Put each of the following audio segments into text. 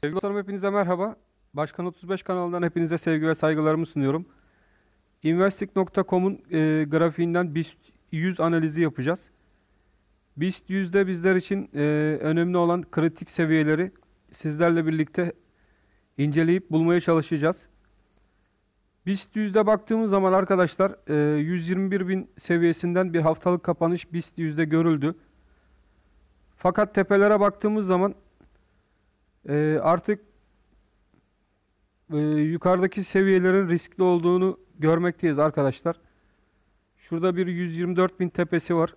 Sevgili dostlarım hepinize merhaba. Başkan 35 kanalından hepinize sevgi ve saygılarımı sunuyorum. Investik.com'un e, grafiğinden BIST 100 analizi yapacağız. BIST 100'de bizler için e, önemli olan kritik seviyeleri sizlerle birlikte inceleyip bulmaya çalışacağız. BIST 100'de baktığımız zaman arkadaşlar e, 121 bin seviyesinden bir haftalık kapanış BIST 100'de görüldü. Fakat tepelere baktığımız zaman e, artık e, yukarıdaki seviyelerin riskli olduğunu görmekteyiz arkadaşlar. Şurada bir 124 bin tepesi var.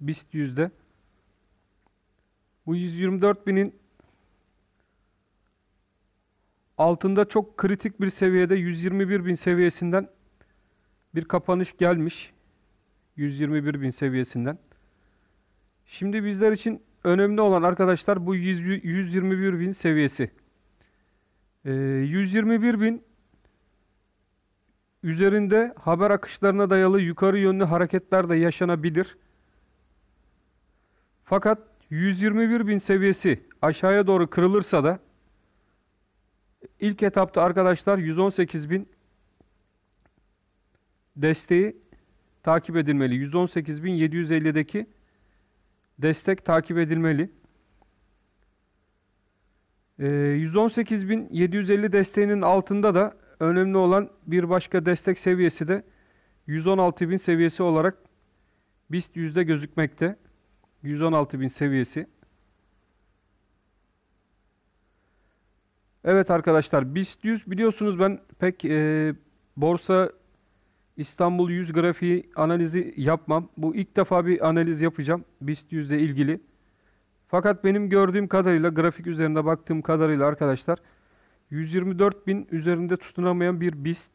BIST yüzde. Bu 124 binin altında çok kritik bir seviyede 121 bin seviyesinden bir kapanış gelmiş. 121 bin seviyesinden. Şimdi bizler için önemli olan arkadaşlar bu 100, 121 bin seviyesi. E, ee, 121 bin üzerinde haber akışlarına dayalı yukarı yönlü hareketler de yaşanabilir. Fakat 121 bin seviyesi aşağıya doğru kırılırsa da ilk etapta arkadaşlar 118 bin desteği takip edilmeli. 118.750'deki destek takip edilmeli. 118.750 ee, desteğinin altında da önemli olan bir başka destek seviyesi de 116.000 seviyesi olarak BIST yüzde gözükmekte. 116.000 seviyesi. Evet arkadaşlar BIST 100 biliyorsunuz ben pek e, borsa İstanbul yüz grafiği analizi yapmam. Bu ilk defa bir analiz yapacağım BIST yüzle ilgili. Fakat benim gördüğüm kadarıyla grafik üzerinde baktığım kadarıyla arkadaşlar 124 bin üzerinde tutunamayan bir BIST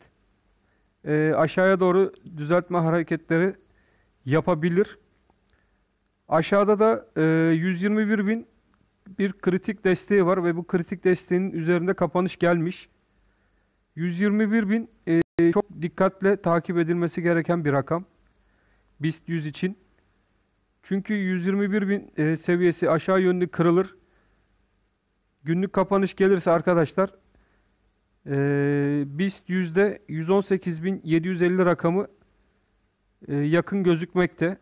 e, aşağıya doğru düzeltme hareketleri yapabilir. Aşağıda da e, 121 bin bir kritik desteği var ve bu kritik desteğin üzerinde kapanış gelmiş. 121 bin e, ee, çok dikkatle takip edilmesi gereken bir rakam. BIST 100 için. Çünkü 121 bin e, seviyesi aşağı yönlü kırılır. Günlük kapanış gelirse arkadaşlar e, BIST 100'de 118.750 rakamı e, yakın gözükmekte.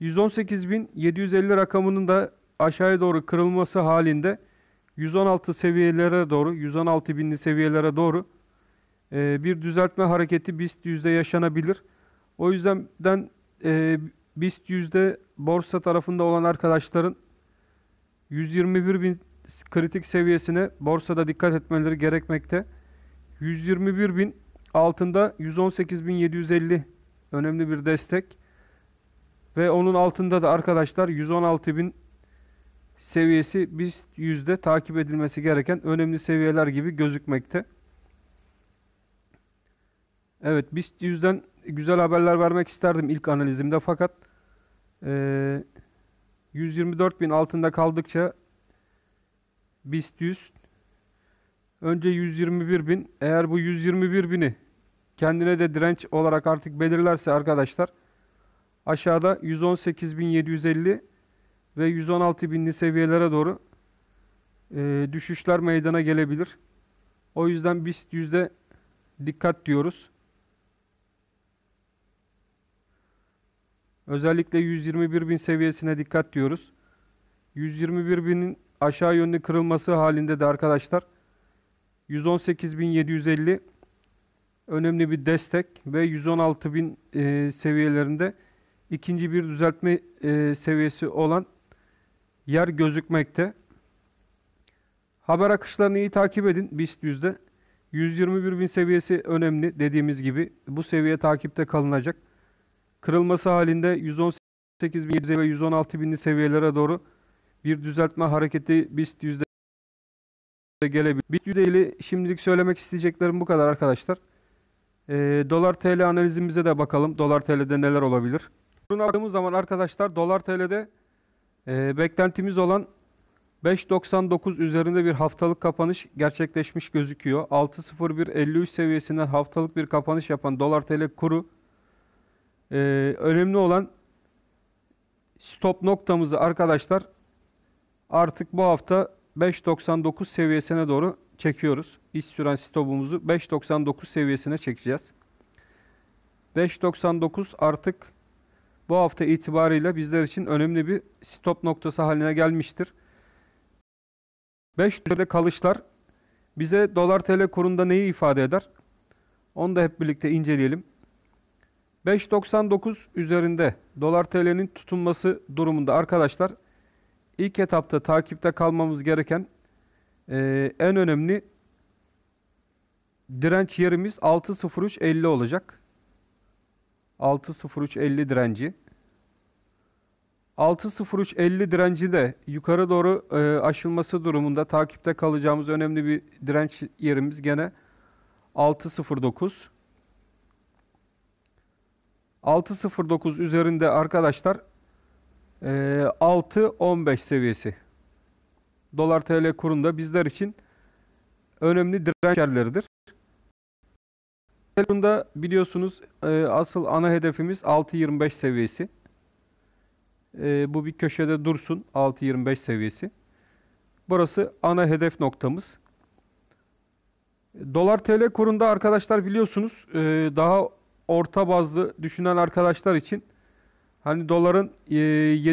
118.750 rakamının da aşağıya doğru kırılması halinde 116 seviyelere doğru, 116 binli seviyelere doğru ee, bir düzeltme hareketi BIST yüzde yaşanabilir. O yüzden e, BIST yüzde borsa tarafında olan arkadaşların 121 bin kritik seviyesine borsada dikkat etmeleri gerekmekte. 121 bin altında 118.750 önemli bir destek ve onun altında da arkadaşlar 116.000 seviyesi biz yüzde takip edilmesi gereken önemli seviyeler gibi gözükmekte. Evet BIST yüzden güzel haberler vermek isterdim ilk analizimde fakat e, 124 bin altında kaldıkça BIST 100 önce 121 bin eğer bu 121 bini kendine de direnç olarak artık belirlerse arkadaşlar aşağıda 118.750 ve 116 binli seviyelere doğru e, düşüşler meydana gelebilir. O yüzden BIST yüzde dikkat diyoruz. Özellikle 121 bin seviyesine dikkat diyoruz. 121 binin aşağı yönlü kırılması halinde de arkadaşlar 118.750 önemli bir destek ve 116.000 e, seviyelerinde ikinci bir düzeltme e, seviyesi olan yer gözükmekte. Haber akışlarını iyi takip edin BIST yüzde. 121.000 seviyesi önemli dediğimiz gibi bu seviye takipte kalınacak. Kırılması halinde 118 118.700 ve 116 116.000'li seviyelere doğru bir düzeltme hareketi BIST yüzde gelebilir. BIST yüzde şimdilik söylemek isteyeceklerim bu kadar arkadaşlar. E, dolar TL analizimize de bakalım. Dolar TL'de neler olabilir? Şuna baktığımız zaman arkadaşlar dolar TL'de e, beklentimiz olan 5.99 üzerinde bir haftalık kapanış gerçekleşmiş gözüküyor. 6.01.53 seviyesinden haftalık bir kapanış yapan dolar TL kuru ee, önemli olan stop noktamızı arkadaşlar artık bu hafta 5.99 seviyesine doğru çekiyoruz. İş süren stopumuzu 5.99 seviyesine çekeceğiz. 5.99 artık bu hafta itibariyle bizler için önemli bir stop noktası haline gelmiştir. 5 5.4'de kalışlar bize dolar tl kurunda neyi ifade eder? Onu da hep birlikte inceleyelim. 5.99 üzerinde dolar TL'nin tutunması durumunda arkadaşlar ilk etapta takipte kalmamız gereken e, en önemli direnç yerimiz 6.03.50 olacak. 6.03.50 direnci. 6.03.50 direnci de yukarı doğru e, aşılması durumunda takipte kalacağımız önemli bir direnç yerimiz gene 6.09. 6.09 üzerinde arkadaşlar e, 6.15 seviyesi. Dolar TL kurunda bizler için önemli direnç yerleridir. Bunda biliyorsunuz e, asıl ana hedefimiz 6.25 seviyesi. E, bu bir köşede dursun 6.25 seviyesi. Burası ana hedef noktamız. Dolar TL kurunda arkadaşlar biliyorsunuz e, daha orta bazlı düşünen arkadaşlar için hani doların 7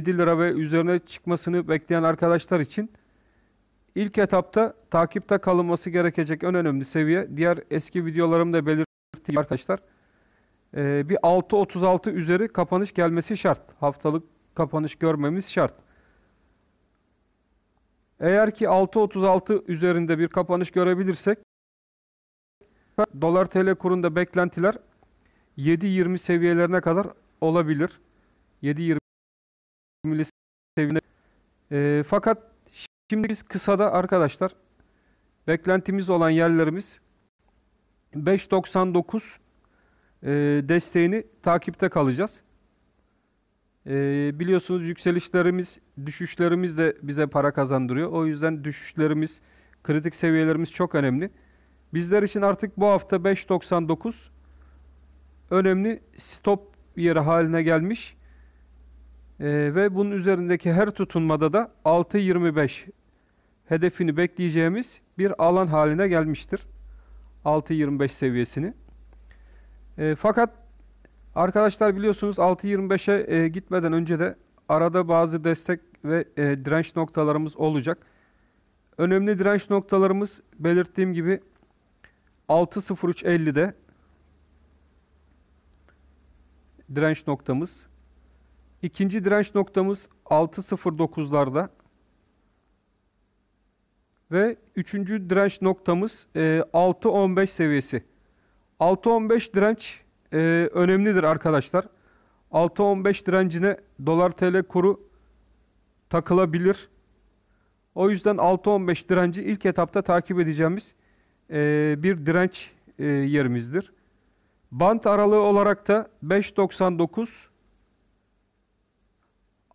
e, lira ve üzerine çıkmasını bekleyen arkadaşlar için ilk etapta takipte kalınması gerekecek en önemli seviye. Diğer eski videolarımda belirttiğim arkadaşlar e, bir 6.36 üzeri kapanış gelmesi şart. Haftalık kapanış görmemiz şart. Eğer ki 6.36 üzerinde bir kapanış görebilirsek dolar TL kurunda beklentiler 7-20 seviyelerine kadar olabilir. 7-20'li seviyelerine. Ee, e, fakat şimdi biz kısada arkadaşlar beklentimiz olan yerlerimiz 5.99 e, desteğini takipte kalacağız. E, biliyorsunuz yükselişlerimiz, düşüşlerimiz de bize para kazandırıyor. O yüzden düşüşlerimiz, kritik seviyelerimiz çok önemli. Bizler için artık bu hafta 5.99 önemli stop yeri haline gelmiş. Ee, ve bunun üzerindeki her tutunmada da 6.25 hedefini bekleyeceğimiz bir alan haline gelmiştir. 6.25 seviyesini. E, fakat arkadaşlar biliyorsunuz 6.25'e e, gitmeden önce de arada bazı destek ve e, direnç noktalarımız olacak. Önemli direnç noktalarımız belirttiğim gibi 6.03.50'de direnç noktamız. İkinci direnç noktamız 6.09'larda. Ve üçüncü direnç noktamız e, 6.15 seviyesi. 6.15 direnç e, önemlidir arkadaşlar. 6.15 direncine dolar tl kuru takılabilir. O yüzden 6.15 direnci ilk etapta takip edeceğimiz e, bir direnç e, yerimizdir. Bant aralığı olarak da 5.99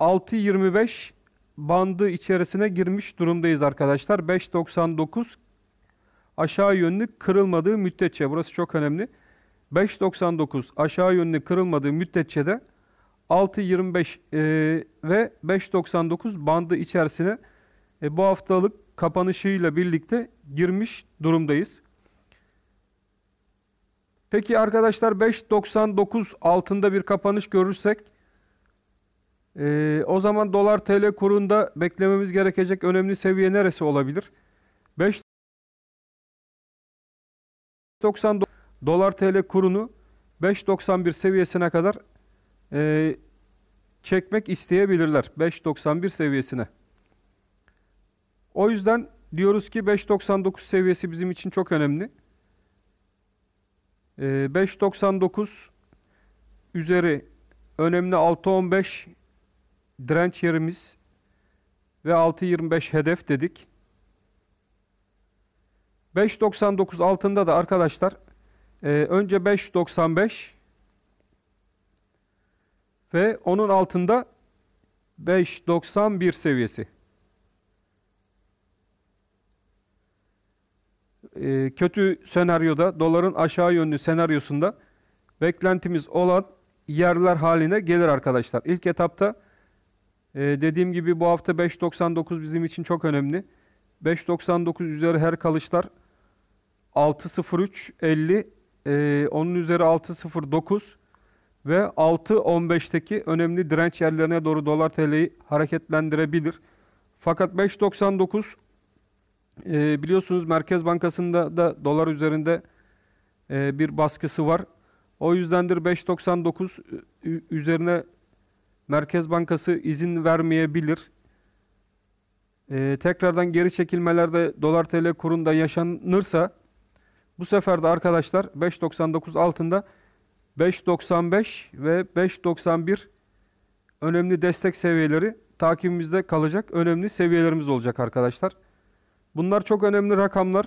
6.25 bandı içerisine girmiş durumdayız arkadaşlar. 5.99 aşağı yönlü kırılmadığı müddetçe burası çok önemli. 5.99 aşağı yönlü kırılmadığı müddetçe de 6.25 e, ve 5.99 bandı içerisine e, bu haftalık kapanışıyla birlikte girmiş durumdayız. Peki arkadaşlar 5.99 altında bir kapanış görürsek ee, o zaman dolar TL kurunda beklememiz gerekecek önemli seviye neresi olabilir? 5.99 dolar TL kurunu 5.91 seviyesine kadar e, çekmek isteyebilirler. 5.91 seviyesine. O yüzden diyoruz ki 5.99 seviyesi bizim için çok önemli. 5.99 ee, üzeri önemli 6.15 direnç yerimiz ve 6.25 hedef dedik. 5.99 altında da arkadaşlar e, önce 5.95 ve onun altında 5.91 seviyesi. E, kötü senaryoda, doların aşağı yönlü senaryosunda beklentimiz olan yerler haline gelir arkadaşlar. İlk etapta e, dediğim gibi bu hafta 5.99 bizim için çok önemli. 5.99 üzeri her kalışlar 6.03.50 e, onun üzeri 6.09 ve 6.15'teki önemli direnç yerlerine doğru dolar TL'yi hareketlendirebilir. Fakat 5.99 e, biliyorsunuz Merkez Bankası'nda da dolar üzerinde e, bir baskısı var. O yüzdendir 5.99 e, üzerine Merkez Bankası izin vermeyebilir. E, tekrardan geri çekilmelerde dolar tl kurunda yaşanırsa bu sefer de arkadaşlar 5.99 altında 5.95 ve 5.91 önemli destek seviyeleri takibimizde kalacak önemli seviyelerimiz olacak arkadaşlar. Bunlar çok önemli rakamlar.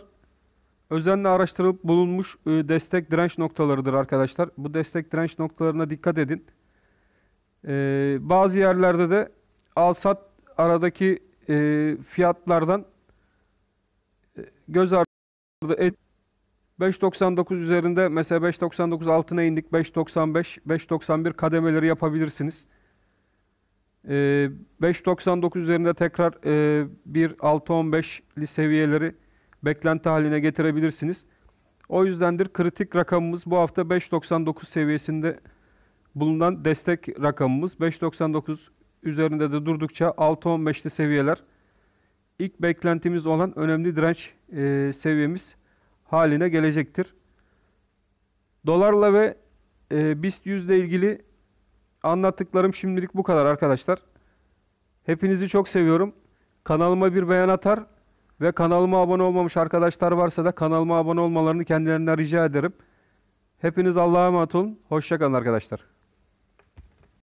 Özenle araştırılıp bulunmuş e, destek direnç noktalarıdır arkadaşlar. Bu destek direnç noktalarına dikkat edin. Ee, bazı yerlerde de al-sat aradaki e, fiyatlardan e, göz ardı et 5.99 üzerinde mesela 5.99 altına indik 5.95 5.91 kademeleri yapabilirsiniz. 5.99 ee, üzerinde tekrar e, bir 1.615'li seviyeleri beklenti haline getirebilirsiniz. O yüzdendir kritik rakamımız bu hafta 5.99 seviyesinde bulunan destek rakamımız. 5.99 üzerinde de durdukça 6.15'li seviyeler ilk beklentimiz olan önemli direnç e, seviyemiz haline gelecektir. Dolarla ve e, BIST yüzle ilgili anlattıklarım şimdilik bu kadar arkadaşlar. Hepinizi çok seviyorum. Kanalıma bir beğen atar ve kanalıma abone olmamış arkadaşlar varsa da kanalıma abone olmalarını kendilerinden rica ederim. Hepiniz Allah'a emanet olun. Hoşçakalın arkadaşlar.